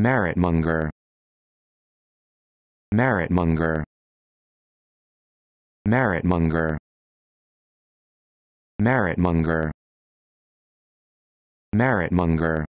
Meritmonger. Meritmonger. Meritmonger. Meritmonger. Meritmonger.